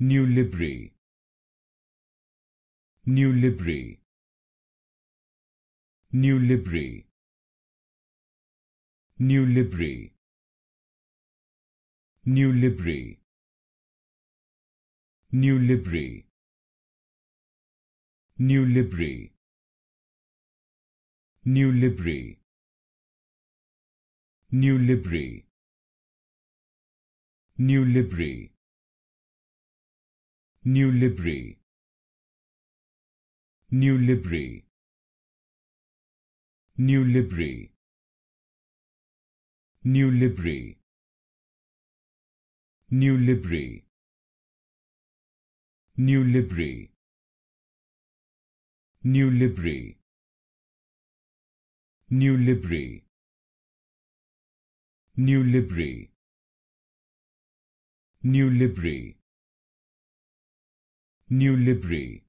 New Libri New Libri New Libri New Libri New Libri New Libri New Libri New Libri New Libri New Libri New Libri New Libri New Libri New Libri New Libri New Libri New Libri New Libri New Libri New Libri new library